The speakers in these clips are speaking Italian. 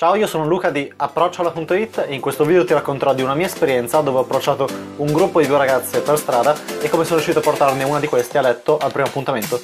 Ciao, io sono Luca di Approcciola.it e in questo video ti racconterò di una mia esperienza dove ho approcciato un gruppo di due ragazze per strada e come sono riuscito a portarne una di queste a letto al primo appuntamento.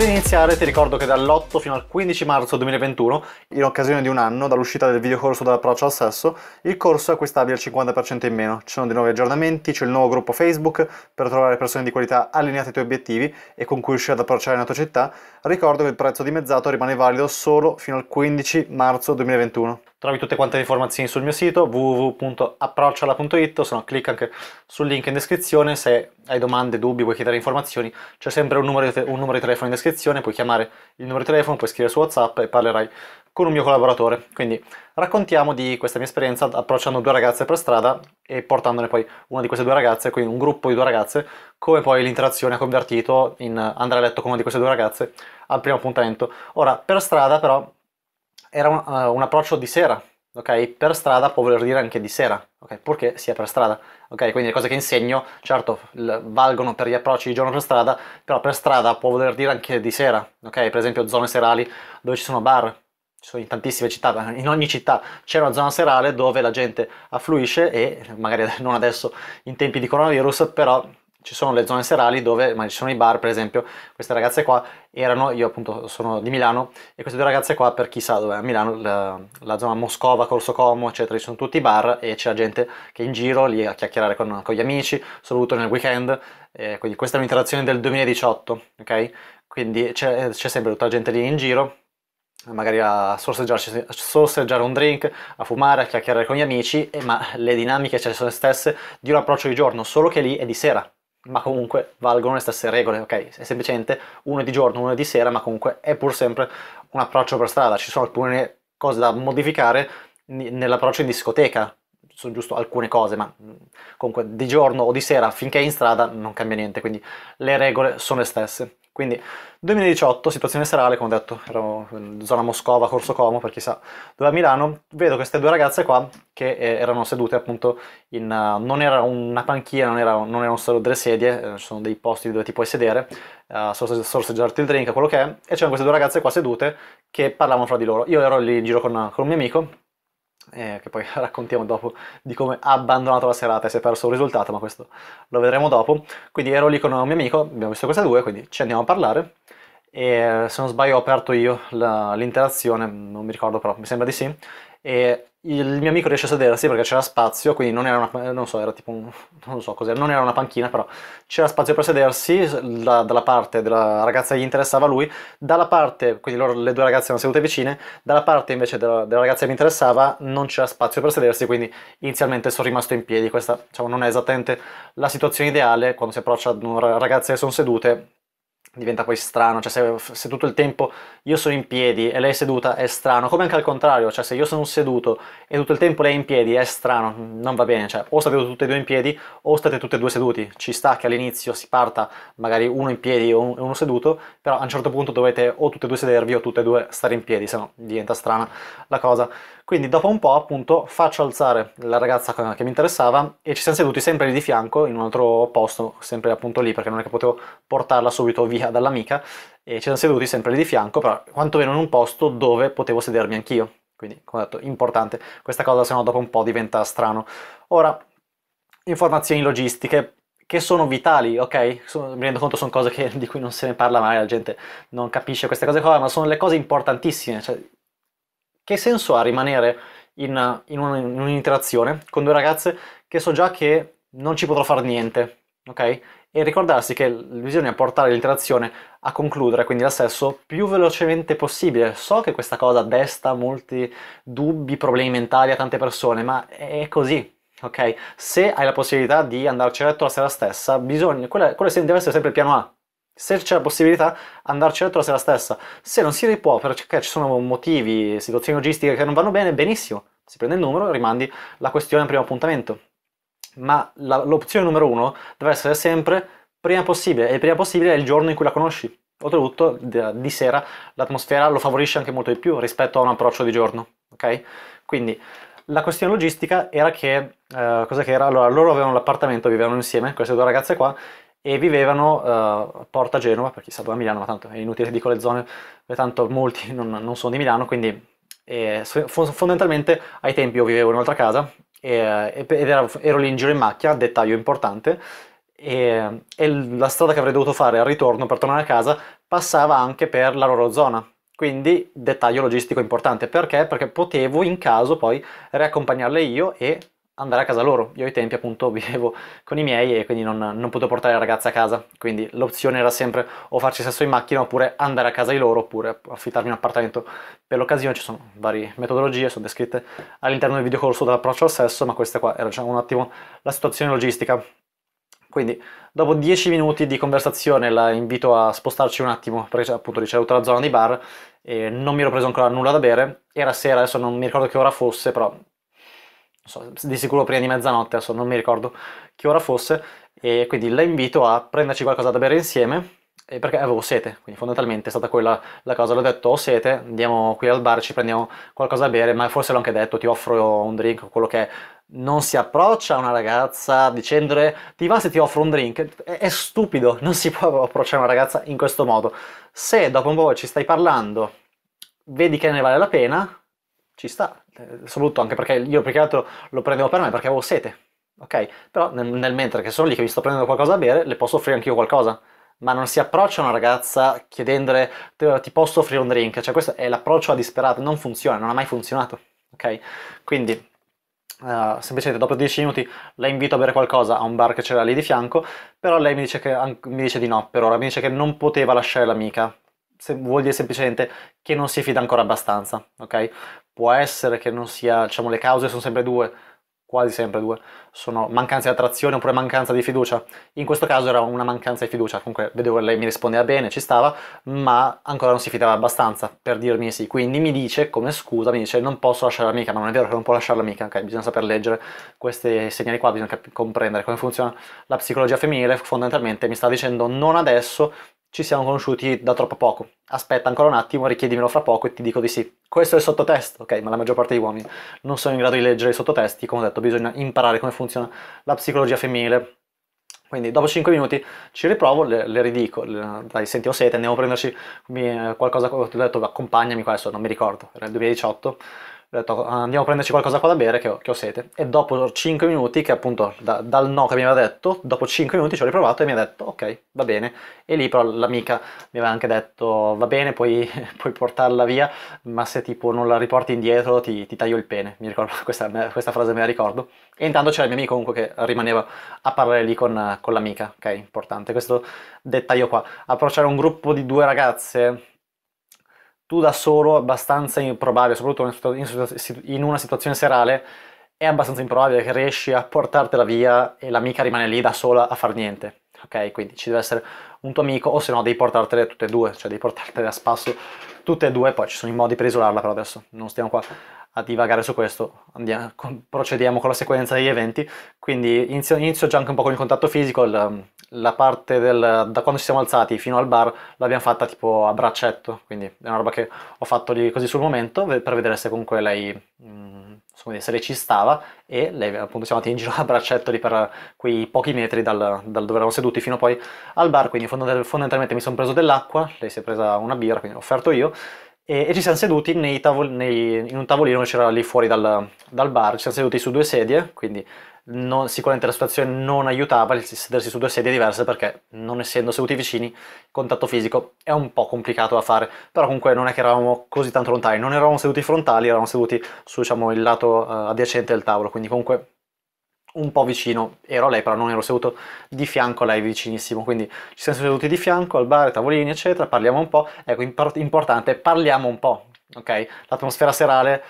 Per iniziare ti ricordo che dall'8 fino al 15 marzo 2021, in occasione di un anno dall'uscita del videocorso dall'approccio al sesso, il corso è acquistabile al 50% in meno. Ci sono dei nuovi aggiornamenti, c'è il nuovo gruppo Facebook per trovare persone di qualità allineate ai tuoi obiettivi e con cui riuscire ad approcciare la tua città. Ricordo che il prezzo dimezzato rimane valido solo fino al 15 marzo 2021. Trovi tutte quante le informazioni sul mio sito www.approcciala.it, se no clicca anche sul link in descrizione, se hai domande, dubbi, vuoi chiedere informazioni, c'è sempre un numero, un numero, di telefono in descrizione, puoi chiamare il numero di telefono, puoi scrivere su WhatsApp e parlerai con un mio collaboratore. Quindi raccontiamo di questa mia esperienza approcciando due ragazze per strada e portandone poi una di queste due ragazze, quindi un gruppo di due ragazze, come poi l'interazione ha convertito in andare a letto con una di queste due ragazze al primo appuntamento. Ora, per strada però era un, uh, un approccio di sera, ok? Per strada può voler dire anche di sera, ok? Purché sia per strada, ok? Quindi le cose che insegno, certo, valgono per gli approcci di giorno per strada, però per strada può voler dire anche di sera, ok? Per esempio zone serali dove ci sono bar, ci sono in tantissime città, in ogni città c'è una zona serale dove la gente affluisce e magari non adesso in tempi di coronavirus, però ci sono le zone serali dove, ma ci sono i bar per esempio, queste ragazze qua erano, io appunto sono di Milano, e queste due ragazze qua per chissà dove, a Milano, la, la, zona Moscova, Corso Como, eccetera, ci sono tutti i bar e c'è gente che è in giro lì a chiacchierare con, con gli amici, soprattutto nel weekend, eh, quindi questa è un'interazione del 2018, ok? Quindi c'è, sempre tutta la gente lì in giro, magari a sorseggiare, un drink, a fumare, a chiacchierare con gli amici, eh, ma le dinamiche cioè, sono le stesse di un approccio di giorno, solo che lì è di sera, ma comunque valgono le stesse regole, ok? È semplicemente uno di giorno, uno di sera, ma comunque è pur sempre un approccio per strada. Ci sono alcune cose da modificare nell'approccio in discoteca, sono giusto alcune cose, ma mm, comunque di giorno o di sera, finché è in strada, non cambia niente, quindi le regole sono le stesse. Quindi 2018, situazione serale, come ho detto, ero in zona Moscova, Corso Como, per chissà dove a Milano, vedo queste due ragazze qua che eh, erano sedute appunto in... Uh, non era una panchina, non, era, non erano solo delle sedie, eh, ci sono dei posti dove ti puoi sedere, uh, sorseggiarti il drink, quello che è, e c'erano queste due ragazze qua sedute che parlavano fra di loro. Io ero lì in giro con, con un mio amico eh, che poi raccontiamo dopo di come ha abbandonato la serata e si è perso un risultato, ma questo lo vedremo dopo. Quindi ero lì con un mio amico, abbiamo visto queste due, quindi ci andiamo a parlare. E se non sbaglio ho aperto io l'interazione, non mi ricordo però, mi sembra di sì, e il mio amico riesce a sedersi perché c'era spazio, quindi non era una, non so, era tipo un, non so cos'era, non era una panchina, però c'era spazio per sedersi, la, dalla parte della ragazza che gli interessava lui, dalla parte, quindi loro, le due ragazze erano sedute vicine, dalla parte invece della, della ragazza che mi interessava non c'era spazio per sedersi, quindi inizialmente sono rimasto in piedi, questa diciamo, non è esattamente la situazione ideale quando si approccia ad ragazze che sono sedute, diventa poi strano, cioè se, se, tutto il tempo io sono in piedi e lei è seduta è strano, come anche al contrario, cioè se io sono seduto e tutto il tempo lei è in piedi è strano, non va bene, cioè o state tutte e due in piedi o state tutte e due seduti, ci sta che all'inizio si parta magari uno in piedi e uno seduto, però a un certo punto dovete o tutte e due sedervi o tutte e due stare in piedi, se no diventa strana la cosa. Quindi dopo un po' appunto faccio alzare la ragazza che mi interessava e ci siamo seduti sempre lì di fianco in un altro posto, sempre appunto lì perché non è che potevo portarla subito via dall'amica e ci siamo seduti sempre lì di fianco, però quantomeno in un posto dove potevo sedermi anch'io. Quindi, come ho detto, importante questa cosa, se no dopo un po' diventa strano. Ora, informazioni logistiche, che sono vitali, ok? Sono, mi rendo conto sono cose che, di cui non se ne parla mai, la gente non capisce queste cose qua, ma sono le cose importantissime, cioè che senso ha rimanere in, in un'interazione con due ragazze che so già che non ci potrò fare niente, ok? E ricordarsi che bisogna portare l'interazione a concludere, quindi la sesso, più velocemente possibile. So che questa cosa desta molti dubbi, problemi mentali a tante persone, ma è così, ok? Se hai la possibilità di andarci a letto la sera stessa, bisogna, quello deve essere sempre il piano A, se c'è la possibilità andarci letto la sera stessa. Se non si può perché ci sono motivi, situazioni logistiche che non vanno bene, benissimo, si prende il numero e rimandi la questione al primo appuntamento. Ma la, l'opzione numero uno deve essere sempre prima possibile e il prima possibile è il giorno in cui la conosci. Oltretutto di sera l'atmosfera lo favorisce anche molto di più rispetto a un approccio di giorno, ok? Quindi la questione logistica era che, eh, cosa che era? Allora, loro avevano l'appartamento, vivevano insieme, queste due ragazze qua, e vivevano eh, Porta Genova, per chi sa dove a Milano, ma tanto è inutile che dico le zone, eh, tanto molti non, non sono di Milano, quindi eh, fondamentalmente ai tempi io vivevo in un'altra casa e, ed ero, ero lì in giro in macchina, dettaglio importante, e, e, la strada che avrei dovuto fare al ritorno per tornare a casa passava anche per la loro zona. Quindi dettaglio logistico importante, perché? Perché potevo in caso poi riaccompagnarle io e andare a casa loro. Io ai tempi appunto vivevo con i miei e quindi non, non potevo portare la ragazza a casa, quindi l'opzione era sempre o farci sesso in macchina oppure andare a casa di loro oppure affittarmi un appartamento per l'occasione. Ci sono varie metodologie, sono descritte all'interno del videocorso dell'approccio al sesso, ma questa qua era diciamo, un attimo la situazione logistica. Quindi dopo 10 minuti di conversazione la invito a spostarci un attimo, perché cioè, appunto lì c'era tutta la zona di bar e non mi ero preso ancora nulla da bere, era sera, adesso non mi ricordo che ora fosse, però so, di sicuro prima di mezzanotte, adesso non mi ricordo che ora fosse, e quindi la invito a prenderci qualcosa da bere insieme, eh, perché avevo sete, quindi fondamentalmente è stata quella la cosa, l'ho detto ho sete, andiamo qui al bar, ci prendiamo qualcosa da bere, ma forse l'ho anche detto, ti offro un drink, o quello che è. Non si approccia a una ragazza dicendole ti va se ti offro un drink, è, è stupido, non si può approcciare una ragazza in questo modo. Se dopo un po' ci stai parlando, vedi che ne vale la pena, ci sta, eh, soprattutto anche perché io più che altro lo prendevo per me perché avevo sete, ok? Però nel, nel mentre che sono lì che mi sto prendendo qualcosa da bere, le posso offrire anch'io qualcosa ma non si approccia a una ragazza chiedendole ti posso offrire un drink, cioè questo è l'approccio a disperato, non funziona, non ha mai funzionato, ok? Quindi uh, semplicemente dopo 10 minuti la invito a bere qualcosa a un bar che c'era lì di fianco, però lei mi dice, che, mi dice di no per ora, mi dice che non poteva lasciare l'amica, se, vuol dire semplicemente che non si fida ancora abbastanza, ok? Può essere che non sia, diciamo, le cause sono sempre due, quasi sempre due, sono mancanza di attrazione oppure mancanza di fiducia. In questo caso era una mancanza di fiducia, comunque vedevo che lei mi rispondeva bene, ci stava, ma ancora non si fidava abbastanza per dirmi sì. Quindi mi dice, come scusa, mi dice non posso lasciare l'amica, ma non è vero che non può lasciarla mica, ok? Bisogna saper leggere questi segnali qua, bisogna comprendere come funziona la psicologia femminile, fondamentalmente mi sta dicendo non adesso, ci siamo conosciuti da troppo poco. Aspetta ancora un attimo, richiedimelo fra poco e ti dico di sì. Questo è il sottotest, ok, ma la maggior parte degli uomini non sono in grado di leggere i sottotesti, come ho detto, bisogna imparare come funziona la psicologia femminile. Quindi dopo 5 minuti ci riprovo, le, le ridico, le, dai senti ho sete, andiamo a prenderci mi, eh, qualcosa, ti ho detto accompagnami qua adesso, non mi ricordo, era il 2018, ho detto ah, andiamo a prenderci qualcosa qua da bere che ho, che ho sete e dopo 5 minuti che appunto da, dal no che mi aveva detto dopo 5 minuti ci ho riprovato e mi ha detto ok va bene e lì però l'amica mi aveva anche detto va bene puoi, puoi portarla via ma se tipo non la riporti indietro ti, ti taglio il pene mi ricordo questa, questa, frase me la ricordo e intanto c'era il mio amico comunque che rimaneva a parlare lì con, con l'amica ok importante questo dettaglio qua approcciare un gruppo di due ragazze tu da solo è abbastanza improbabile, soprattutto in una situazione serale, è abbastanza improbabile che riesci a portartela via e l'amica rimane lì da sola a far niente. Ok, quindi ci deve essere un tuo amico, o se no devi portartele tutte e due, cioè devi portartele a spasso tutte e due, poi ci sono i modi per isolarla, però adesso non stiamo qua a divagare su questo, Andiamo, procediamo con la sequenza degli eventi, quindi inizio, inizio, già anche un po' con il contatto fisico, il, la parte del, da quando ci siamo alzati fino al bar l'abbiamo fatta tipo a braccetto, quindi è una roba che ho fatto lì così sul momento per vedere se comunque lei, mm, insomma, se lei ci stava e lei appunto siamo andati in giro a braccetto lì per quei pochi metri dal, dal dove eravamo seduti fino poi al bar, quindi fondamentalmente mi sono preso dell'acqua, lei si è presa una birra, quindi l'ho offerto io e, e ci siamo seduti nei tavol- nei, in un tavolino che c'era lì fuori dal, dal, bar, ci siamo seduti su due sedie, quindi non, sicuramente la situazione non aiutava il sedersi su due sedie diverse perché non essendo seduti vicini il contatto fisico è un po' complicato da fare, però comunque non è che eravamo così tanto lontani, non eravamo seduti frontali, eravamo seduti su diciamo, il lato uh, adiacente del tavolo, quindi comunque un po' vicino, ero a lei però non ero seduto di fianco a lei vicinissimo, quindi ci siamo seduti di fianco al bar, tavolini eccetera, parliamo un po', ecco importante, parliamo un po', ok? L'atmosfera serale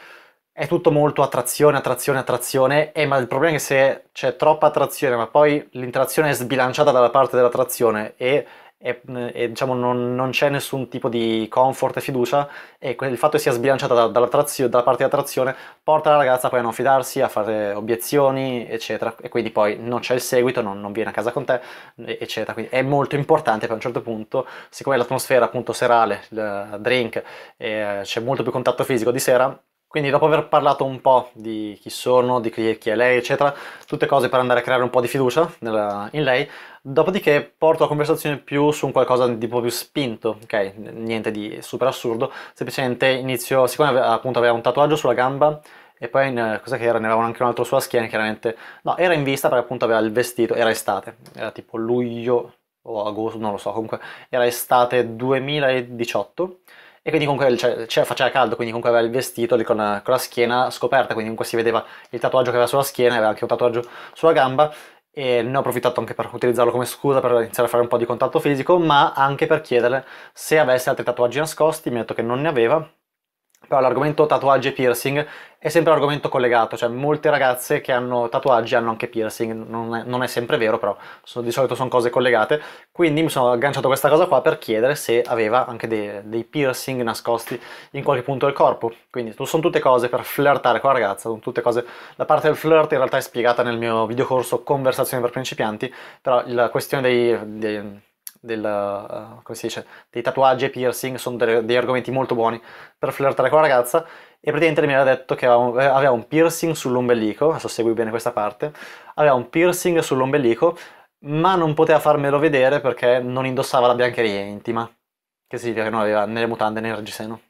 è tutto molto attrazione, attrazione, attrazione, e eh, ma il problema è che se c'è troppa attrazione ma poi l'interazione è sbilanciata dalla parte dell'attrazione e e, mm, e diciamo non, non, c'è nessun tipo di comfort e fiducia e il fatto che sia sbilanciata da, dalla, parte di attrazione porta la ragazza poi a non fidarsi, a fare obiezioni eccetera e quindi poi non c'è il seguito, non, non viene a casa con te eccetera quindi è molto importante che a un certo punto siccome l'atmosfera appunto serale, il drink eh, c'è molto più contatto fisico di sera quindi dopo aver parlato un po' di chi sono, di chi è lei, eccetera, tutte cose per andare a creare un po' di fiducia nella, in lei, Dopodiché porto la conversazione più su un qualcosa di un po' più spinto, ok? Niente di super assurdo, semplicemente inizio, siccome aveva, appunto aveva un tatuaggio sulla gamba e poi in, eh, cosa che era? Ne avevano anche un altro sulla schiena, chiaramente. No, era in vista perché appunto aveva il vestito, era estate, era tipo luglio o agosto, non lo so, comunque era estate 2018 e quindi comunque cioè, cioè, faceva caldo, quindi comunque aveva il vestito lì con, con, la schiena scoperta, quindi comunque si vedeva il tatuaggio che aveva sulla schiena, aveva anche un tatuaggio sulla gamba e ne ho approfittato anche per utilizzarlo come scusa per iniziare a fare un po' di contatto fisico, ma anche per chiederle se avesse altri tatuaggi nascosti, mi ha detto che non ne aveva, però l'argomento tatuaggi e piercing è sempre un argomento collegato, cioè molte ragazze che hanno tatuaggi hanno anche piercing, non è, non è sempre vero però sono, di solito sono cose collegate, quindi mi sono agganciato a questa cosa qua per chiedere se aveva anche dei, dei piercing nascosti in qualche punto del corpo, quindi sono tutte cose per flirtare con la ragazza, sono tutte cose, la parte del flirt in realtà è spiegata nel mio videocorso Conversazioni per principianti, però la questione dei, dei del, uh, come si dice, dei tatuaggi e piercing sono dei, degli argomenti molto buoni per flirtare con la ragazza e praticamente mi aveva detto che aveva un, eh, aveva un piercing sull'ombelico, adesso segui bene questa parte, aveva un piercing sull'ombelico ma non poteva farmelo vedere perché non indossava la biancheria intima, che significa che non aveva né le mutande né il reggiseno.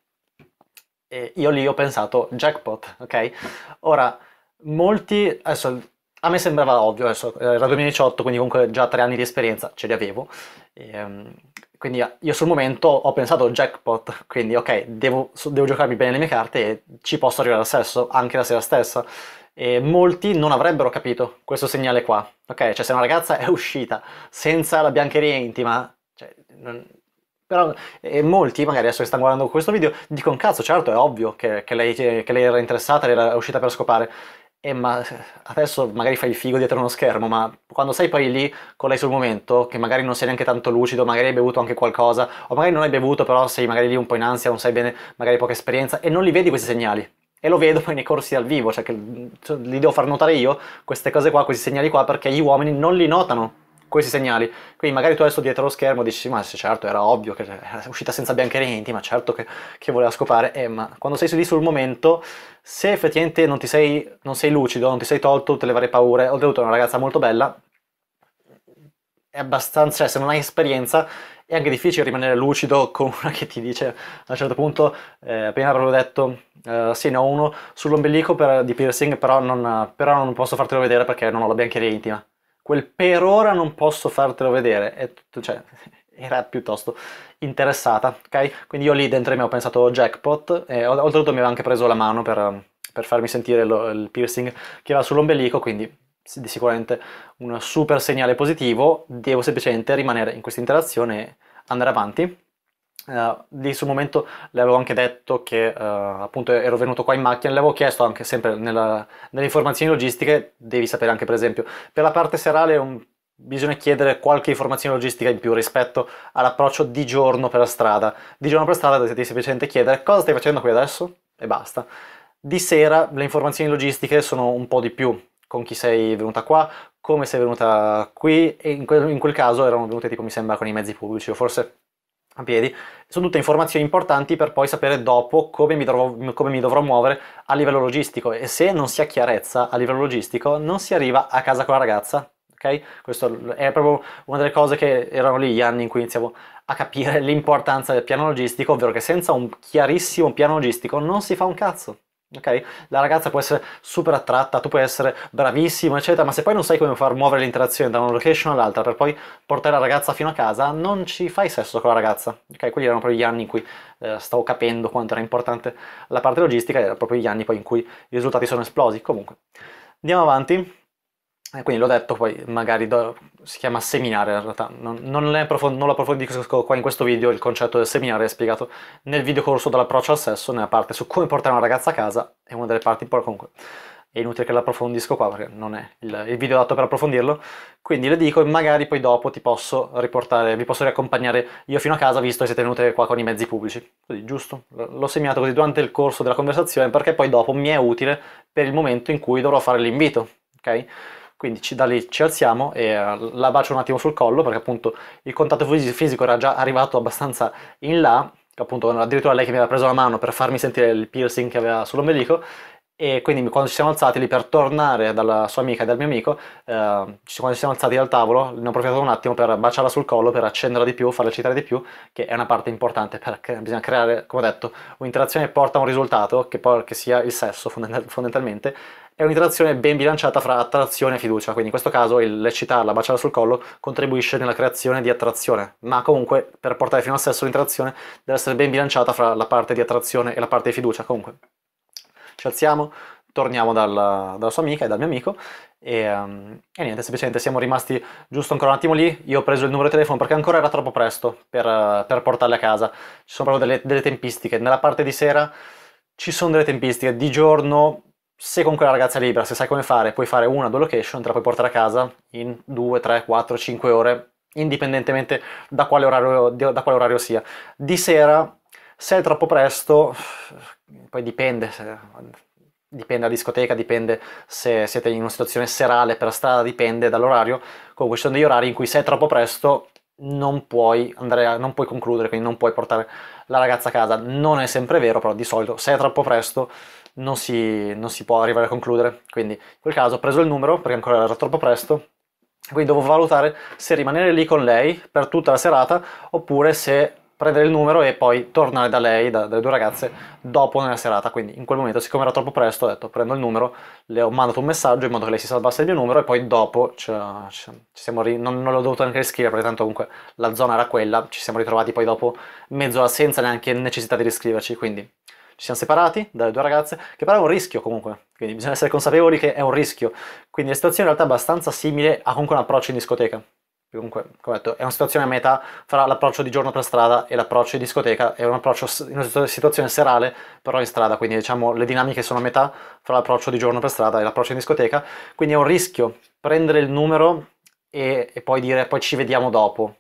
E io lì ho pensato jackpot, ok? Ora, molti, adesso a me sembrava ovvio, adesso, eh, era 2018, quindi comunque già tre anni di esperienza ce li avevo. E, ehm, quindi ah, io sul momento ho pensato jackpot, quindi ok, devo, devo, giocarmi bene le mie carte e ci posso arrivare al sesso anche la sera stessa. E molti non avrebbero capito questo segnale qua, ok? Cioè se una ragazza è uscita senza la biancheria intima, cioè, non... però molti magari adesso che stanno guardando questo video dicono cazzo certo è ovvio che, che, lei, che lei era interessata, era uscita per scopare. E eh, ma adesso magari fai il figo dietro uno schermo, ma quando sei poi lì con lei sul momento, che magari non sei neanche tanto lucido, magari hai bevuto anche qualcosa, o magari non hai bevuto, però sei magari lì un po' in ansia, non sai bene, magari poca esperienza, e non li vedi questi segnali. E lo vedo poi nei corsi dal vivo, cioè che cioè, li devo far notare io, queste cose qua, questi segnali qua, perché gli uomini non li notano questi segnali. Quindi magari tu adesso dietro lo schermo dici, ma certo era ovvio che era uscita senza biancherini, ma certo che, che voleva scopare, eh, ma quando sei lì sul momento, se effettivamente non, sei, non sei lucido, non ti sei tolto tutte le varie paure, oltretutto è una ragazza molto bella, è abbastanza, cioè se non hai esperienza è anche difficile rimanere lucido con una che ti dice a un certo punto, eh, appena avevo detto eh, sì ne ho uno sull'ombelico per, di piercing però non, però non posso fartelo vedere perché non ho la biancheria intima quel per ora non posso fartelo vedere, è tutto, cioè, era piuttosto interessata, ok? Quindi io lì dentro mi ho pensato jackpot, e oltretutto mi aveva anche preso la mano per, per farmi sentire lo, il piercing che va sull'ombelico, quindi di sicuramente un super segnale positivo, devo semplicemente rimanere in questa interazione e andare avanti. Uh, lì un momento le avevo anche detto che uh, appunto ero venuto qua in macchina, le avevo chiesto anche sempre nella, nelle informazioni logistiche, devi sapere anche per esempio, per la parte serale un, bisogna chiedere qualche informazione logistica in più rispetto all'approccio di giorno per la strada. Di giorno per strada devi semplicemente chiedere cosa stai facendo qui adesso e basta. Di sera le informazioni logistiche sono un po' di più, con chi sei venuta qua, come sei venuta qui e in quel, in quel caso erano venute tipo mi sembra con i mezzi pubblici o forse a piedi, sono tutte informazioni importanti per poi sapere dopo come mi, dovrò, come mi, dovrò, muovere a livello logistico e se non si ha chiarezza a livello logistico non si arriva a casa con la ragazza, ok? Questo è proprio una delle cose che erano lì gli anni in cui iniziavo a capire l'importanza del piano logistico, ovvero che senza un chiarissimo piano logistico non si fa un cazzo. Ok? La ragazza può essere super attratta, tu puoi essere bravissimo, eccetera, ma se poi non sai come far muovere l'interazione da una location all'altra per poi portare la ragazza fino a casa, non ci fai sesso con la ragazza. Ok? Quelli erano proprio gli anni in cui eh, stavo capendo quanto era importante la parte logistica, erano proprio gli anni poi in cui i risultati sono esplosi. Comunque, andiamo avanti. E eh, quindi l'ho detto, poi magari do, si chiama seminare in realtà, non, non, approfond- non lo approfondisco qua in questo video, il concetto del seminare è spiegato nel video corso dall'approccio al sesso, nella parte su come portare una ragazza a casa, è una delle parti poi comunque è inutile che l'approfondisco qua perché non è il, il video adatto per approfondirlo, quindi le dico e magari poi dopo ti posso riportare, vi posso riaccompagnare io fino a casa visto che siete venute qua con i mezzi pubblici, così giusto? L'ho seminato così durante il corso della conversazione perché poi dopo mi è utile per il momento in cui dovrò fare l'invito, ok? Quindi da lì ci alziamo e eh, la bacio un attimo sul collo perché appunto il contatto fisico era già arrivato abbastanza in là, appunto addirittura lei che mi aveva preso la mano per farmi sentire il piercing che aveva sull'ombelico e quindi quando ci siamo alzati lì per tornare dalla sua amica e dal mio amico, eh, quando ci siamo alzati dal tavolo, ne ho approfittato un attimo per baciarla sul collo, per accenderla di più, farla eccitare di più, che è una parte importante perché bisogna creare, come ho detto, un'interazione che porta a un risultato, che, poi, che sia il sesso fondamentalmente, è un'interazione ben bilanciata fra attrazione e fiducia, quindi in questo caso l'eccitarla, baciarla sul collo, contribuisce nella creazione di attrazione, ma comunque per portare fino al sesso l'interazione deve essere ben bilanciata fra la parte di attrazione e la parte di fiducia, comunque ci alziamo, torniamo dalla, dalla sua amica e dal mio amico e, um, e, niente, semplicemente siamo rimasti giusto ancora un attimo lì, io ho preso il numero di telefono perché ancora era troppo presto per, uh, per portarle a casa, ci sono proprio delle, delle tempistiche, nella parte di sera ci sono delle tempistiche, di giorno se con quella ragazza libera, se sai come fare, puoi fare una, due location, te la puoi portare a casa in 2, 3, 4, 5 ore, indipendentemente da quale orario, da quale orario sia. Di sera, se è troppo presto, poi dipende, se, dipende dalla discoteca, dipende se siete in una situazione serale per la strada, dipende dall'orario. Comunque ci sono degli orari in cui se è troppo presto non puoi, andare, non puoi concludere, quindi non puoi portare la ragazza a casa. Non è sempre vero, però di solito se è troppo presto non si, non si può arrivare a concludere. Quindi in quel caso ho preso il numero perché ancora era troppo presto quindi devo valutare se rimanere lì con lei per tutta la serata oppure se prendere il numero e poi tornare da lei, da, dalle due ragazze, dopo nella serata. Quindi in quel momento, siccome era troppo presto, ho detto prendo il numero, le ho mandato un messaggio in modo che lei si salvasse il mio numero e poi dopo ci, ci, ci siamo ri- non, non l'ho dovuto neanche riscrivere perché tanto comunque la zona era quella, ci siamo ritrovati poi dopo mezz'ora senza neanche necessità di riscriverci, quindi ci siamo separati dalle due ragazze, che però è un rischio comunque, quindi bisogna essere consapevoli che è un rischio. Quindi la situazione in realtà è abbastanza simile a comunque un approccio in discoteca. Comunque, come ho detto, è una situazione a metà fra l'approccio di giorno per strada e l'approccio in discoteca, è un approccio in una situazione serale, però in strada, quindi diciamo le dinamiche sono a metà fra l'approccio di giorno per strada e l'approccio in discoteca, quindi è un rischio prendere il numero e, e poi dire poi ci vediamo dopo,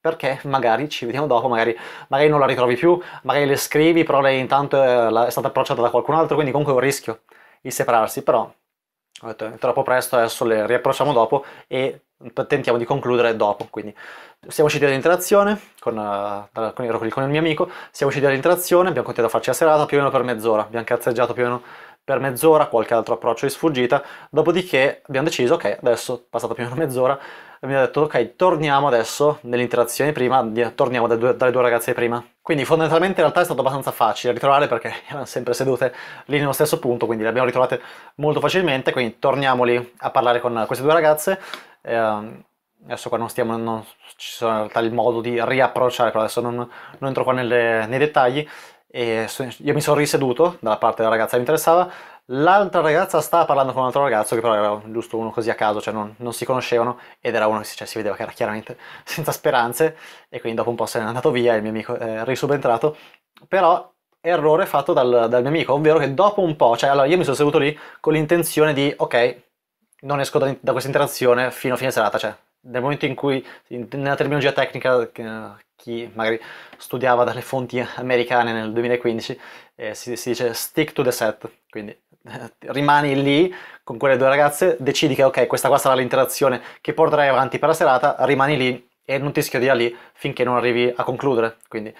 perché magari ci vediamo dopo, magari, magari, non la ritrovi più, magari le scrivi, però lei intanto eh, è stata approcciata da qualcun altro, quindi comunque è un rischio di separarsi, però ho detto, è troppo presto, adesso le riapprocciamo dopo e tentiamo di concludere dopo. Quindi siamo usciti dall'interazione, con, uh, con, con il mio amico, siamo usciti dall'interazione, abbiamo continuato a farci la serata più o meno per mezz'ora, abbiamo cazzeggiato più o meno per mezz'ora, qualche altro approccio di sfuggita, dopodiché abbiamo deciso, ok, adesso è passata più o meno mezz'ora, abbiamo detto ok, torniamo adesso nell'interazione prima, torniamo dalle due, dalle due ragazze prima. Quindi fondamentalmente in realtà è stato abbastanza facile ritrovare perché erano sempre sedute lì nello stesso punto, quindi le abbiamo ritrovate molto facilmente, quindi torniamo lì a parlare con queste due ragazze. Eh, adesso qua non stiamo, non, ci sono in realtà il modo di riapprocciare, però adesso non, non entro qua nelle, nei dettagli. E io mi sono riseduto dalla parte della ragazza che mi interessava, L'altra ragazza stava parlando con un altro ragazzo che però era giusto uno così a caso, cioè non, non si conoscevano ed era uno che cioè, si vedeva che era chiaramente senza speranze e quindi dopo un po' se n'è andato via, il mio amico eh, è risubentrato, però errore fatto dal, dal mio amico, ovvero che dopo un po', cioè allora io mi sono seduto lì con l'intenzione di ok, non esco da, da questa interazione fino a fine serata, cioè nel momento in cui, nella terminologia tecnica, eh, chi magari studiava dalle fonti americane nel 2015, eh, si, si, dice stick to the set, quindi eh, rimani lì con quelle due ragazze, decidi che ok, questa qua sarà l'interazione che porterai avanti per la serata, rimani lì e non ti schiodi da lì finché non arrivi a concludere, quindi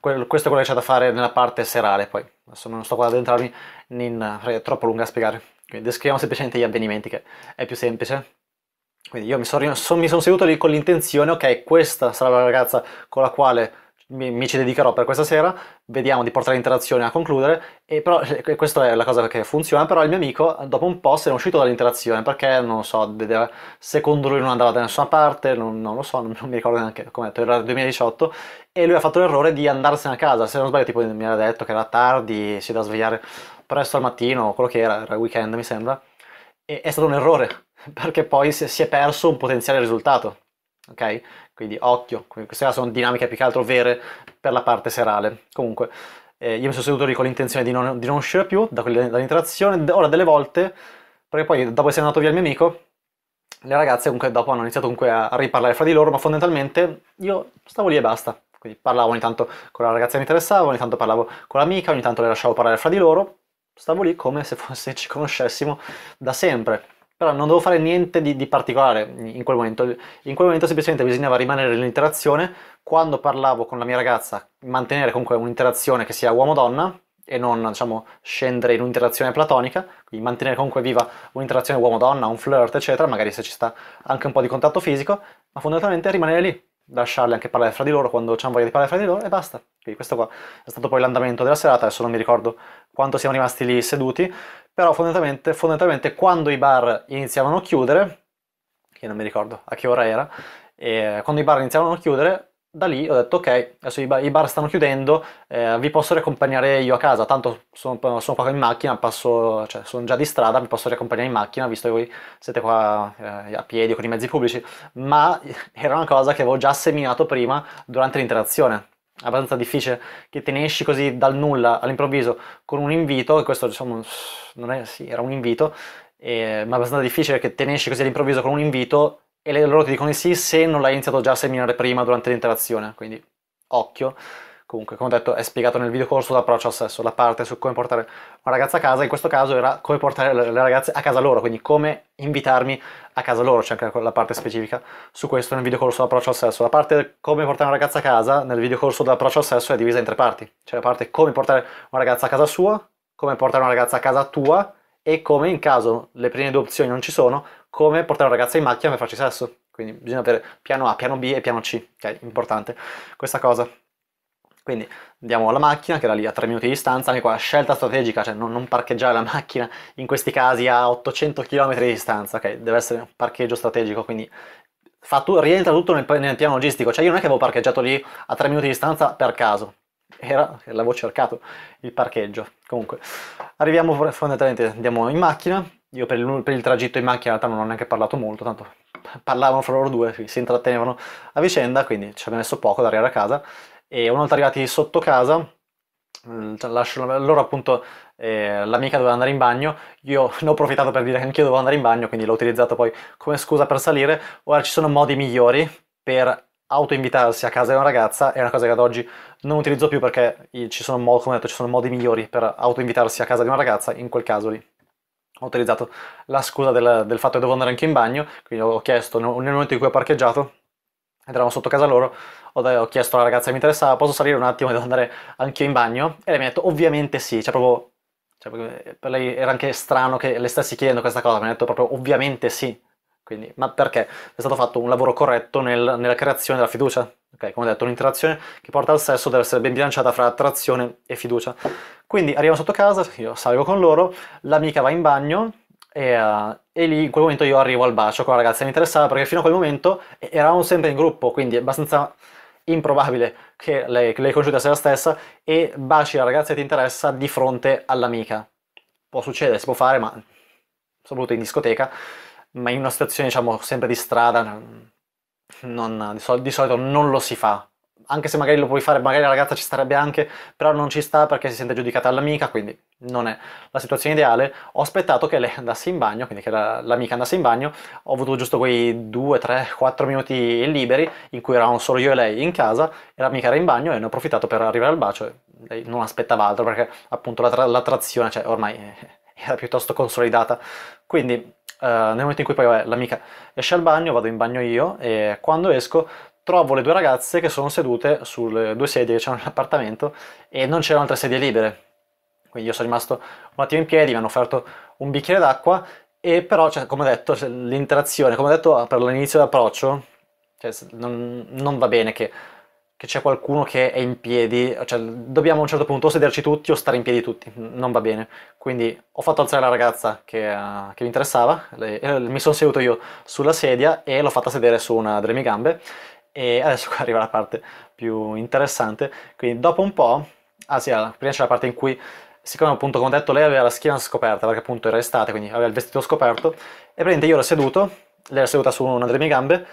quello, questo è quello che c'è da fare nella parte serale, poi adesso non sto qua ad addentrarmi in, eh, è troppo lunga a spiegare, quindi descriviamo semplicemente gli avvenimenti che è più semplice. Quindi io mi sono, mi sono seduto lì con l'intenzione, ok, questa sarà la ragazza con la quale mi, mi, ci dedicherò per questa sera, vediamo di portare l'interazione a concludere, e però eh, e questa è la cosa che funziona, però il mio amico dopo un po' se è uscito dall'interazione perché non lo so, secondo lui non andava da nessuna parte, non, non lo so, non, non, mi ricordo neanche come era il 2018, e lui ha fatto l'errore di andarsene a casa, se non sbaglio tipo mi aveva detto che era tardi, si da svegliare presto al mattino, quello che era, era il weekend mi sembra, e è stato un errore, perché poi si è perso un potenziale risultato. Ok? Quindi occhio, queste là sono dinamiche più che altro vere per la parte serale. Comunque, eh, io mi sono seduto lì con l'intenzione di non, di non uscire più da dall'interazione. Ora, delle volte, perché poi dopo essere andato via il mio amico, le ragazze comunque dopo hanno iniziato comunque a riparlare fra di loro, ma fondamentalmente io stavo lì e basta. Quindi parlavo ogni tanto con la ragazza che mi interessava, ogni tanto parlavo con l'amica, ogni tanto le lasciavo parlare fra di loro, stavo lì come se, fosse, ci conoscessimo da sempre. Però non dovevo fare niente di, di, particolare in quel momento. In quel momento semplicemente bisognava rimanere nell'interazione. Quando parlavo con la mia ragazza, mantenere comunque un'interazione che sia uomo-donna e non, diciamo, scendere in un'interazione platonica, quindi mantenere comunque viva un'interazione uomo-donna, un flirt, eccetera, magari se ci sta anche un po' di contatto fisico, ma fondamentalmente rimanere lì, lasciarle anche parlare fra di loro quando hanno voglia di parlare fra di loro e basta. Quindi questo qua è stato poi l'andamento della serata, adesso non mi ricordo quanto siamo rimasti lì seduti, però fondamentalmente, fondamentalmente quando i bar iniziavano a chiudere, che non mi ricordo a che ora era, e eh, quando i bar iniziavano a chiudere, da lì ho detto ok, adesso i bar, i bar stanno chiudendo, eh, vi posso riaccompagnare io a casa, tanto sono, sono qua in macchina, passo, cioè, sono già di strada, vi posso riaccompagnare in macchina, visto che voi siete qua eh, a piedi con i mezzi pubblici, ma era una cosa che avevo già seminato prima durante l'interazione, abbastanza difficile che te ne esci così dal nulla all'improvviso con un invito, e questo diciamo non è, sì, era un invito, eh, ma è abbastanza difficile che te ne esci così all'improvviso con un invito e loro ti dicono sì se non l'hai iniziato già a seminare prima durante l'interazione, quindi occhio. Comunque, come ho detto, è spiegato nel video videocorso l'approccio al sesso, la parte su come portare una ragazza a casa, in questo caso era come portare le ragazze a casa loro, quindi come invitarmi a casa loro, c'è anche la parte specifica su questo nel video videocorso l'approccio al sesso. La parte come portare una ragazza a casa nel video videocorso dell'approccio al sesso è divisa in tre parti, c'è la parte come portare una ragazza a casa sua, come portare una ragazza a casa tua e come in caso le prime due opzioni non ci sono, come portare una ragazza in macchina per farci sesso. Quindi bisogna avere piano A, piano B e piano C, che è importante questa cosa. Quindi andiamo alla macchina che era lì a 3 minuti di distanza, anche qua scelta strategica, cioè non, non parcheggiare la macchina in questi casi a 800 km di distanza, ok? Deve essere un parcheggio strategico, quindi tu, rientra tutto nel, nel, piano logistico, cioè io non è che avevo parcheggiato lì a 3 minuti di distanza per caso, era, l'avevo cercato il parcheggio. Comunque, arriviamo fondamentalmente, andiamo in macchina, io per il, per il tragitto in macchina in realtà non ho neanche parlato molto, tanto parlavano fra loro due, si intrattenevano a vicenda, quindi ci abbiamo messo poco ad arrivare a casa e una volta arrivati sotto casa, mm, cioè, lascio, loro appunto eh, l'amica doveva andare in bagno, io ne ho approfittato per dire che anch'io dovevo andare in bagno, quindi l'ho utilizzato poi come scusa per salire. Ora ci sono modi migliori per autoinvitarsi a casa di una ragazza è una cosa che ad oggi non utilizzo più perché ci sono, modi, come detto, ci sono modi migliori per autoinvitarsi a casa di una ragazza, in quel caso lì ho utilizzato la scusa del, del fatto che dovevo andare anche in bagno, quindi ho chiesto nel momento in cui ho parcheggiato, ed eravamo sotto casa loro, ho, chiesto alla ragazza, che mi interessava, posso salire un attimo e devo andare anch'io in bagno? E lei mi ha detto, ovviamente sì, cioè proprio, cioè, eh, per lei era anche strano che le stessi chiedendo questa cosa, mi ha detto proprio, ovviamente sì. Quindi, ma perché? È stato fatto un lavoro corretto nel, nella creazione della fiducia. Ok, come ho detto, un'interazione che porta al sesso deve essere ben bilanciata fra attrazione e fiducia. Quindi arrivo sotto casa, io salgo con loro, l'amica va in bagno, e, uh, e, lì in quel momento io arrivo al bacio con la ragazza che mi interessava perché fino a quel momento eravamo sempre in gruppo quindi è abbastanza improbabile che lei, che lei conosciuta se stessa e baci la ragazza che ti interessa di fronte all'amica. Può succedere, si può fare, ma soprattutto in discoteca, ma in una situazione diciamo sempre di strada non, di, sol di solito non lo si fa anche se magari lo puoi fare, magari la ragazza ci starebbe anche, però non ci sta perché si sente giudicata all'amica, quindi non è la situazione ideale. Ho aspettato che lei andasse in bagno, quindi che la, l'amica andasse in bagno, ho avuto giusto quei 2, 3, 4 minuti liberi in cui eravamo solo io e lei in casa e l'amica era in bagno e ne ho approfittato per arrivare al bacio e lei non aspettava altro perché appunto la, tra- la cioè, ormai era piuttosto consolidata. Quindi Uh, nel momento in cui poi vabbè, l'amica esce al bagno, vado in bagno io e quando esco trovo le due ragazze che sono sedute sulle due sedie che c'erano nell'appartamento e non c'erano altre sedie libere. Quindi io sono rimasto un attimo in piedi, mi hanno offerto un bicchiere d'acqua e però, cioè, come ho detto, cioè, l'interazione, come ho detto per l'inizio dell'approccio, cioè, non, non, va bene che, che c'è qualcuno che è in piedi, cioè, dobbiamo a un certo punto o sederci tutti o stare in piedi tutti, non va bene. Quindi ho fatto alzare la ragazza che, uh, che mi interessava, le, eh, mi sono seduto io sulla sedia e l'ho fatta sedere su una delle mie gambe e adesso qua arriva la parte più interessante, quindi dopo un po', ah sì, prima c'è la parte in cui, siccome appunto come ho detto lei aveva la schiena scoperta, perché appunto era estate, quindi aveva il vestito scoperto, e praticamente io ero seduto, lei era seduta su una delle mie gambe,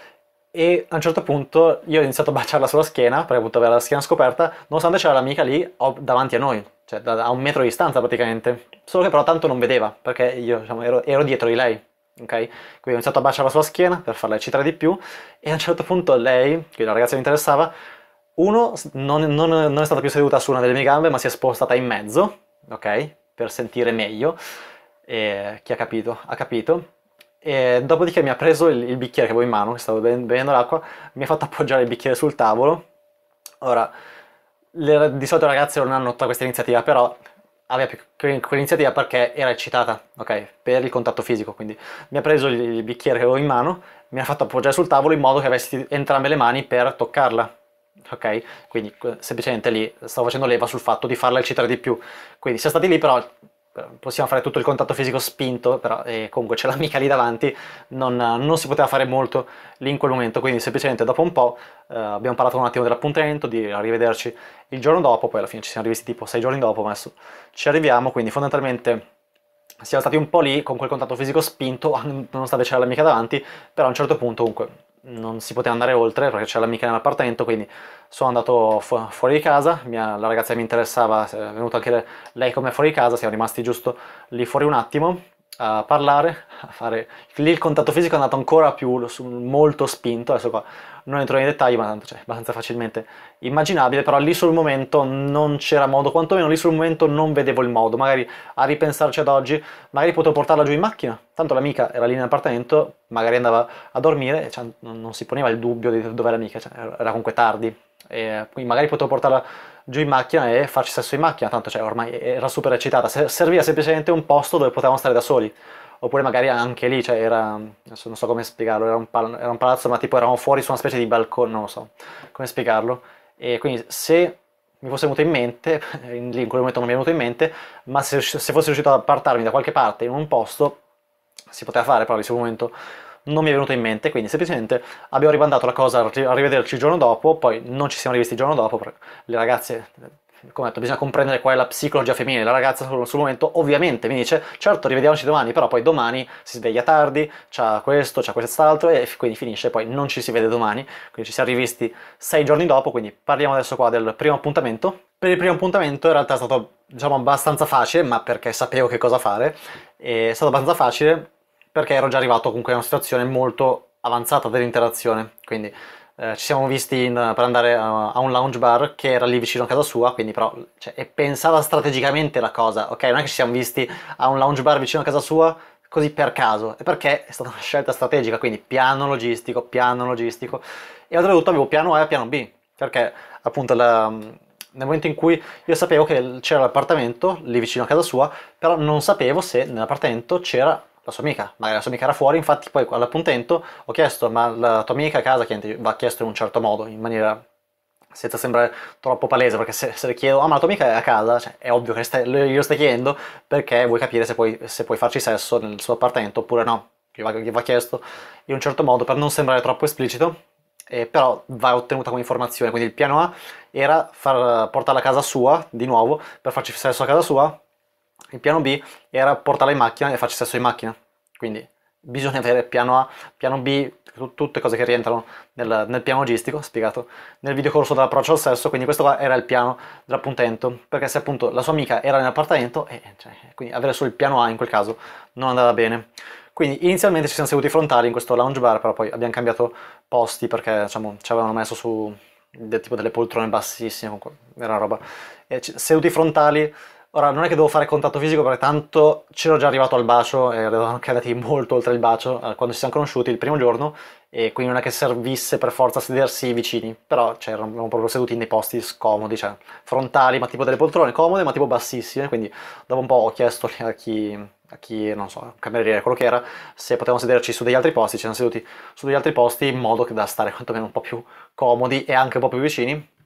e a un certo punto io ho iniziato a baciarla sulla schiena, perché appunto aveva la schiena scoperta, nonostante c'era l'amica lì davanti a noi, cioè a un metro di distanza praticamente, solo che però tanto non vedeva, perché io diciamo, ero, ero dietro di lei, ok? Quindi ho iniziato a baciare la sua schiena per farla eccitare di più e a un certo punto lei, quindi la ragazza mi interessava, uno, non, non, non è stata più seduta su una delle mie gambe ma si è spostata in mezzo, ok? Per sentire meglio. E chi ha capito, ha capito. E dopodiché mi ha preso il, il bicchiere che avevo in mano, che stavo bevendo l'acqua, mi ha fatto appoggiare il bicchiere sul tavolo. Ora, le, di solito le ragazze non hanno tutta questa iniziativa, però aveva ah, più quell'iniziativa perché era eccitata, ok, per il contatto fisico, quindi mi ha preso il bicchiere che avevo in mano, mi ha fatto appoggiare sul tavolo in modo che avessi entrambe le mani per toccarla, ok? Quindi semplicemente lì stavo facendo leva sul fatto di farla eccitare di più. Quindi siamo stati lì però eh, possiamo fare tutto il contatto fisico spinto, però eh, comunque c'è l'amica lì davanti, non, eh, non, si poteva fare molto lì in quel momento, quindi semplicemente dopo un po' eh, abbiamo parlato un attimo dell'appuntamento, di arrivederci il giorno dopo, poi alla fine ci siamo rivisti tipo sei giorni dopo, ma adesso ci arriviamo, quindi fondamentalmente siamo stati un po' lì con quel contatto fisico spinto, nonostante c'era l'amica davanti, però a un certo punto comunque non si poteva andare oltre perché c'era l'amica nell'appartamento, quindi sono andato fu fuori di casa, mia, la ragazza mi interessava è venuta anche lei con me fuori di casa, siamo rimasti giusto lì fuori un attimo a parlare, a fare... lì il contatto fisico è andato ancora più molto spinto, adesso qua non entro nei dettagli, ma tanto cioè, abbastanza facilmente immaginabile, però lì sul momento non c'era modo, quantomeno lì sul momento non vedevo il modo, magari a ripensarci ad oggi, magari potevo portarla giù in macchina, tanto l'amica era lì in appartamento, magari andava a dormire, cioè, non si poneva il dubbio di dove l'amica, cioè, era comunque tardi, e quindi magari potevo portarla giù in macchina e farci sesso in macchina, tanto cioè, ormai era super eccitata, serviva semplicemente un posto dove potevamo stare da soli. Oppure magari anche lì, cioè era, non so come spiegarlo, era un, pal- era un palazzo, ma tipo eravamo fuori su una specie di balcone, non lo so come spiegarlo. E quindi se mi fosse venuto in mente, in, in quel momento non mi è venuto in mente, ma se, se fossi riuscito ad appartarmi da qualche parte in un posto, si poteva fare però in quel momento non mi è venuto in mente, quindi semplicemente abbiamo rimandato la cosa a rivederci il giorno dopo, poi non ci siamo rivisti il giorno dopo, le ragazze come detto, bisogna comprendere qual è la psicologia femminile. La ragazza sul, sul, momento ovviamente mi dice, certo, rivediamoci domani, però poi domani si sveglia tardi, c'ha questo, c'ha quest'altro e quindi finisce, poi non ci si vede domani, quindi ci siamo rivisti sei giorni dopo, quindi parliamo adesso qua del primo appuntamento. Per il primo appuntamento in realtà è stato, diciamo, abbastanza facile, ma perché sapevo che cosa fare, è stato abbastanza facile perché ero già arrivato comunque a una situazione molto avanzata dell'interazione, quindi eh, ci siamo visti in, per andare a, a, un lounge bar che era lì vicino a casa sua, quindi però cioè, e pensava strategicamente la cosa, ok? Non è che ci siamo visti a un lounge bar vicino a casa sua così per caso, è perché è stata una scelta strategica, quindi piano logistico, piano logistico, e oltretutto avevo piano A e piano B, perché appunto la, nel momento in cui io sapevo che c'era l'appartamento lì vicino a casa sua, però non sapevo se nell'appartamento c'era la sua amica, magari la sua amica era fuori, infatti poi all'appuntamento ho chiesto ma la tua amica a casa va chiesto in un certo modo, in maniera senza sembrare troppo palese, perché se, se le chiedo, ah ma la tua amica è a casa, cioè, è ovvio che stai, glielo stai chiedendo perché vuoi capire se puoi, se puoi farci sesso nel suo appartamento oppure no, che va, che va chiesto in un certo modo per non sembrare troppo esplicito, eh, però va ottenuta come informazione, quindi il piano A era far, portarla a casa sua, di nuovo, per farci sesso a casa sua, il piano B era portarla in macchina e farci sesso in macchina. Quindi bisogna avere piano A, piano B, t- tutte cose che rientrano nel, nel piano logistico, spiegato nel videocorso dell'approccio al sesso, quindi questo qua era il piano dell'appuntamento, perché se appunto la sua amica era nell'appartamento, eh, cioè, quindi avere solo il piano A in quel caso non andava bene. Quindi inizialmente ci siamo seduti frontali in questo lounge bar, però poi abbiamo cambiato posti perché diciamo, ci avevano messo su del tipo delle poltrone bassissime, comunque era roba. E seduti frontali Ora, non è che devo fare contatto fisico perché tanto c'ero già arrivato al bacio e eravamo anche andati molto oltre il bacio eh, quando ci siamo conosciuti il primo giorno e quindi non è che servisse per forza sedersi vicini, però cioè, eravamo proprio seduti nei posti scomodi, cioè frontali, ma tipo delle poltrone comode, ma tipo bassissime, quindi dopo un po' ho chiesto a chi, a chi non so, cameriere, quello che era, se potevamo sederci su degli altri posti, ci siamo seduti su degli altri posti in modo da stare quantomeno un po' più comodi e anche un po' più vicini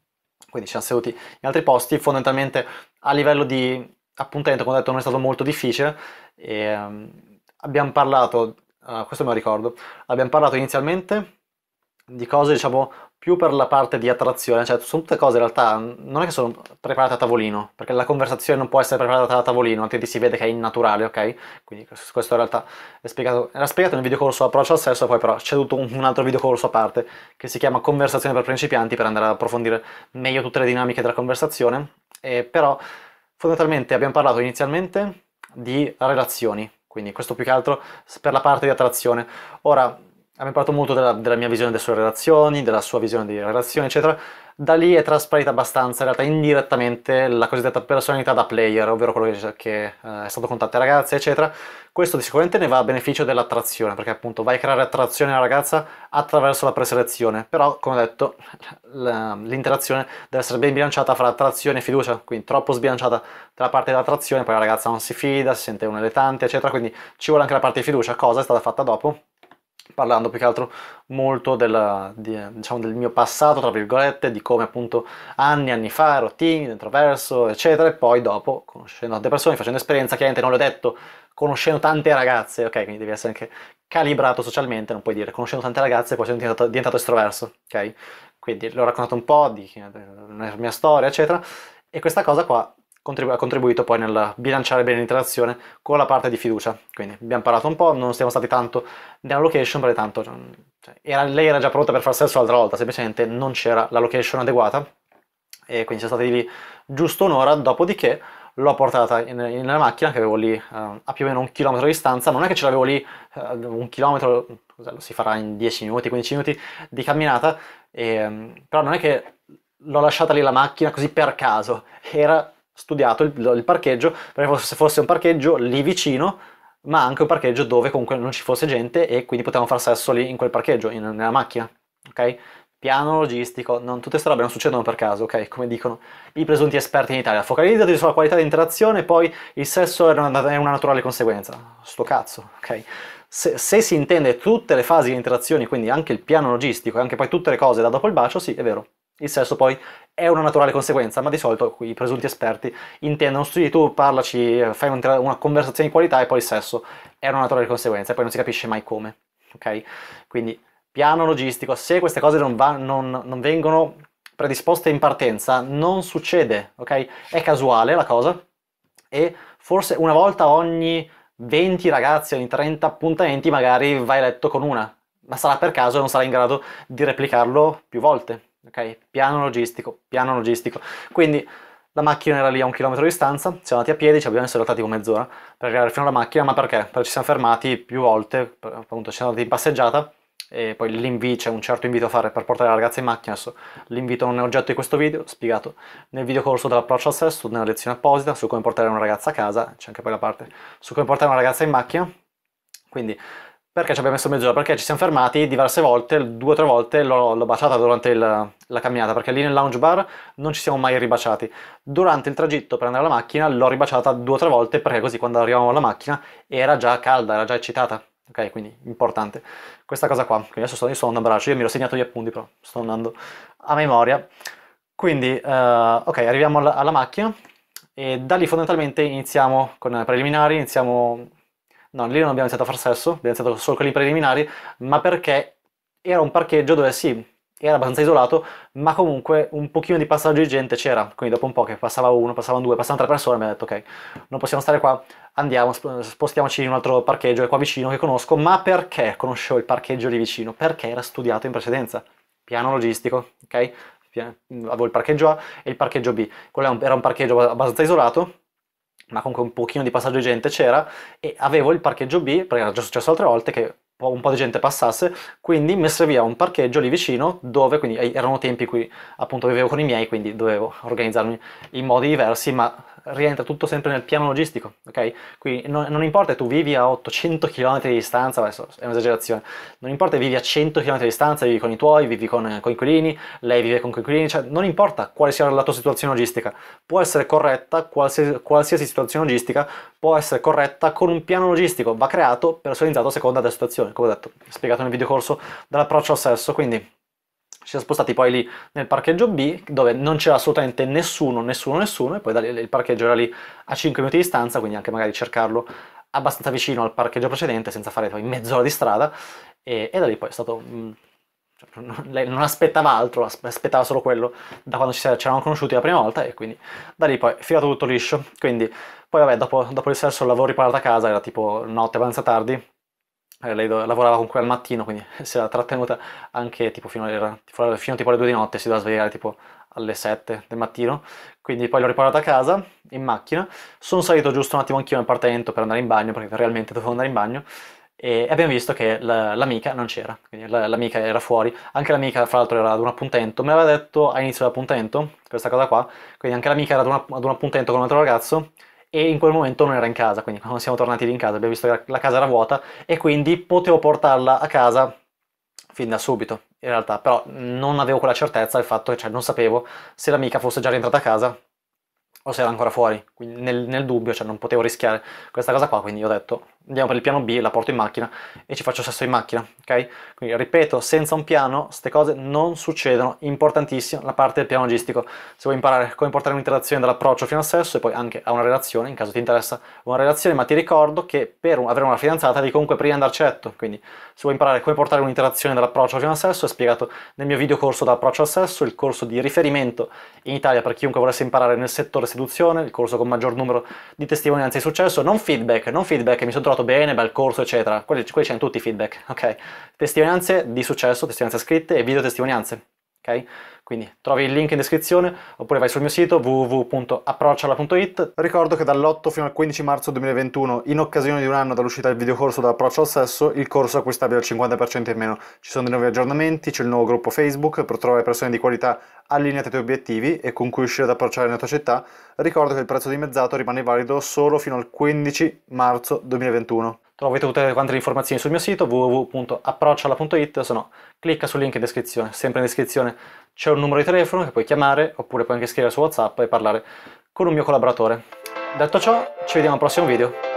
quindi ci siamo seduti in altri posti, fondamentalmente a livello di appuntamento, come ho detto, non è stato molto difficile, e, um, abbiamo parlato, uh, questo me lo ricordo, abbiamo parlato inizialmente di cose, diciamo, più per la parte di attrazione, cioè sono tutte cose in realtà, non è che sono preparate a tavolino, perché la conversazione non può essere preparata a tavolino, altrimenti si vede che è innaturale, ok? Quindi questo in realtà è spiegato, era spiegato nel videocorso Approccio al sesso, poi però c'è tutto un altro videocorso a parte che si chiama Conversazione per principianti per andare ad approfondire meglio tutte le dinamiche della conversazione, e però fondamentalmente abbiamo parlato inizialmente di relazioni, quindi questo più che altro per la parte di attrazione. Ora, Abbiamo parlato molto della, della, mia visione delle sue relazioni, della sua visione di relazioni, eccetera. Da lì è trasparita abbastanza, in realtà, indirettamente la cosiddetta personalità da player, ovvero quello che, che eh, è stato contatto ai ragazzi, eccetera. Questo sicuramente ne va a beneficio dell'attrazione, perché appunto vai a creare attrazione alla ragazza attraverso la preselezione. Però, come ho detto, l'interazione deve essere ben bilanciata fra attrazione e fiducia, quindi troppo sbilanciata tra la parte dell'attrazione, poi la ragazza non si fida, si sente un elettante, eccetera, quindi ci vuole anche la parte di fiducia, cosa è stata fatta dopo parlando più che altro molto della, di, diciamo, del mio passato, tra virgolette, di come appunto anni e anni fa ero timido, introverso, eccetera, e poi dopo, conoscendo altre persone, facendo esperienza, chiaramente non l'ho detto, conoscendo tante ragazze, ok, quindi devi essere anche calibrato socialmente, non puoi dire conoscendo tante ragazze poi sono diventato, diventato estroverso, ok? Quindi l'ho raccontato un po' di, della mia storia, eccetera, e questa cosa qua ha contribuito poi nel bilanciare bene l'interazione con la parte di fiducia. Quindi abbiamo parlato un po', non siamo stati tanto nella location, perché tanto cioè, era, lei era già pronta per far sesso l'altra volta, semplicemente non c'era la location adeguata e quindi siamo stati lì giusto un'ora, dopodiché l'ho portata nella in macchina che avevo lì uh, a più o meno un chilometro di distanza, non è che ce l'avevo lì uh, un chilometro, lo si farà in 10 minuti, 15 minuti di camminata, e, um, però non è che l'ho lasciata lì la macchina così per caso, era studiato il, il parcheggio perché se fosse un parcheggio lì vicino ma anche un parcheggio dove comunque non ci fosse gente e quindi potevamo far sesso lì in quel parcheggio, in, nella macchina, ok? Piano logistico, non, tutte queste robe non succedono per caso, ok? Come dicono i presunti esperti in Italia. Focalizzati sulla qualità di interazione poi il sesso è una, è una, naturale conseguenza. Sto cazzo, ok? Se, se, si intende tutte le fasi di interazione, quindi anche il piano logistico e anche poi tutte le cose da dopo il bacio, sì, è vero, il sesso poi è una naturale conseguenza, ma di solito i presunti esperti intendono sì, tu parlaci, fai una conversazione di qualità e poi il sesso è una naturale conseguenza e poi non si capisce mai come, ok? Quindi piano logistico, se queste cose non, va, non, non vengono predisposte in partenza, non succede, ok? È casuale la cosa e forse una volta ogni 20 ragazzi, ogni 30 appuntamenti magari vai a letto con una, ma sarà per caso e non sarà in grado di replicarlo più volte ok? Piano logistico, piano logistico. Quindi la macchina era lì a un chilometro di distanza, siamo andati a piedi, ci abbiamo insertati come mezz'ora per arrivare fino alla macchina, ma perché? Perché ci siamo fermati più volte, appunto ci siamo andati in passeggiata e poi l'invito, c'è un certo invito a fare per portare la ragazza in macchina, adesso l'invito non è oggetto di questo video, spiegato nel video corso dell'approccio al sesso, nella lezione apposita su come portare una ragazza a casa, c'è anche poi la parte su come portare una ragazza in macchina, quindi perché ci abbiamo messo mezz'ora? Perché ci siamo fermati diverse volte, due o tre volte l'ho, baciata durante il, la camminata, perché lì nel lounge bar non ci siamo mai ribaciati. Durante il tragitto per andare alla macchina l'ho ribaciata due o tre volte perché così quando arrivavamo alla macchina era già calda, era già eccitata. Ok, quindi importante. Questa cosa qua, quindi adesso sto, io sono un abbraccio, io mi ero segnato gli appunti però, sto andando a memoria. Quindi, uh, ok, arriviamo alla, alla macchina e da lì fondamentalmente iniziamo con i preliminari, iniziamo No, lì non abbiamo iniziato a far sesso, abbiamo iniziato solo quelli preliminari, ma perché era un parcheggio dove sì, era abbastanza isolato, ma comunque un pochino di passaggio di gente c'era, quindi dopo un po' che passava uno, passavano due, passavano tre persone, mi ha detto ok, non possiamo stare qua, andiamo, spostiamoci in un altro parcheggio, è qua vicino, che conosco, ma perché conoscevo il parcheggio lì vicino? Perché era studiato in precedenza, piano logistico, ok? Avevo il parcheggio A e il parcheggio B, quello era un parcheggio abbastanza isolato, ma comunque un pochino di passaggio di gente c'era e avevo il parcheggio B, perché era già successo altre volte che un po' di gente passasse, quindi mi serviva un parcheggio lì vicino dove, quindi erano tempi in cui appunto vivevo con i miei, quindi dovevo organizzarmi in modi diversi, ma rientra tutto sempre nel piano logistico, ok? Quindi non, non importa tu vivi a 800 km di distanza, adesso è un'esagerazione, non importa vivi a 100 km di distanza, vivi con i tuoi, vivi con i coinquilini, lei vive con coinquilini, cioè non importa quale sia la tua situazione logistica, può essere corretta, qualsiasi, qualsiasi situazione logistica può essere corretta con un piano logistico, va creato, personalizzato a seconda della situazione, come ho detto, spiegato nel video corso dell'approccio al sesso, quindi ci siamo spostati poi lì nel parcheggio B dove non c'era assolutamente nessuno, nessuno, nessuno e poi il parcheggio era lì a 5 minuti di distanza quindi anche magari cercarlo abbastanza vicino al parcheggio precedente senza fare poi mezz'ora di strada e, e, da lì poi è stato... Mm, cioè, non, lei non aspettava altro, aspettava solo quello da quando ci eravamo conosciuti la prima volta e quindi da lì poi è filato tutto liscio. Quindi poi vabbè, dopo, dopo il sesso lavoro riparato a casa, era tipo notte abbastanza tardi, eh, lei lavorava comunque al mattino, quindi si era trattenuta anche tipo fino, era, tipo, fino tipo alle 2 di notte, si doveva svegliare tipo alle 7 del mattino, quindi poi l'ho riparata a casa in macchina, sono salito giusto un attimo anch'io in appartamento per andare in bagno, perché realmente dovevo andare in bagno, e abbiamo visto che la, l'amica non c'era, quindi la, l'amica era fuori, anche l'amica fra l'altro era ad un appuntamento, me l'aveva detto all'inizio dell'appuntamento, questa cosa qua, quindi anche l'amica era ad, una, ad un appuntamento con un altro ragazzo, e in quel momento non era in casa, quindi quando siamo tornati lì in casa abbiamo visto che la casa era vuota e quindi potevo portarla a casa fin da subito, in realtà, però non avevo quella certezza del fatto che cioè, non sapevo se l'amica fosse già rientrata a casa o se era ancora fuori, quindi nel, nel dubbio, cioè non potevo rischiare questa cosa qua, quindi ho detto andiamo per il piano B, la porto in macchina e ci faccio sesso in macchina, ok? Quindi ripeto, senza un piano queste cose non succedono, importantissimo la parte del piano logistico, se vuoi imparare come portare un'interazione dall'approccio fino al sesso e poi anche a una relazione, in caso ti interessa una relazione, ma ti ricordo che per avere una fidanzata devi comunque prima andare a letto, quindi se vuoi imparare come portare un'interazione dall'approccio fino al sesso è spiegato nel mio video corso d'approccio al sesso, il corso di riferimento in Italia per chiunque volesse imparare nel settore seduzione, il corso con maggior numero di testimonianze di successo, non feedback, non feedback, mi sono trovato strutturato bene, bel corso, eccetera. Quelli, quelli c'hanno tutti i feedback, ok? Testimonianze di successo, testimonianze scritte e video testimonianze. Okay? Quindi trovi il link in descrizione oppure vai sul mio sito www.approcciala.it. Ricordo che dall'8 fino al 15 marzo 2021, in occasione di un anno dall'uscita del videocorso da Approccio al Sesso, il corso è acquistabile al 50% in meno. Ci sono dei nuovi aggiornamenti, c'è il nuovo gruppo Facebook per trovare persone di qualità allineate ai tuoi obiettivi e con cui uscire ad approcciare nella tua città. Ricordo che il prezzo dimezzato rimane valido solo fino al 15 marzo 2021. Trovate tutte quante le informazioni sul mio sito www.approcciala.it, se no clicca sul link in descrizione. Sempre in descrizione c'è un numero di telefono che puoi chiamare oppure puoi anche scrivere su WhatsApp e parlare con un mio collaboratore. Detto ciò, ci vediamo al prossimo video.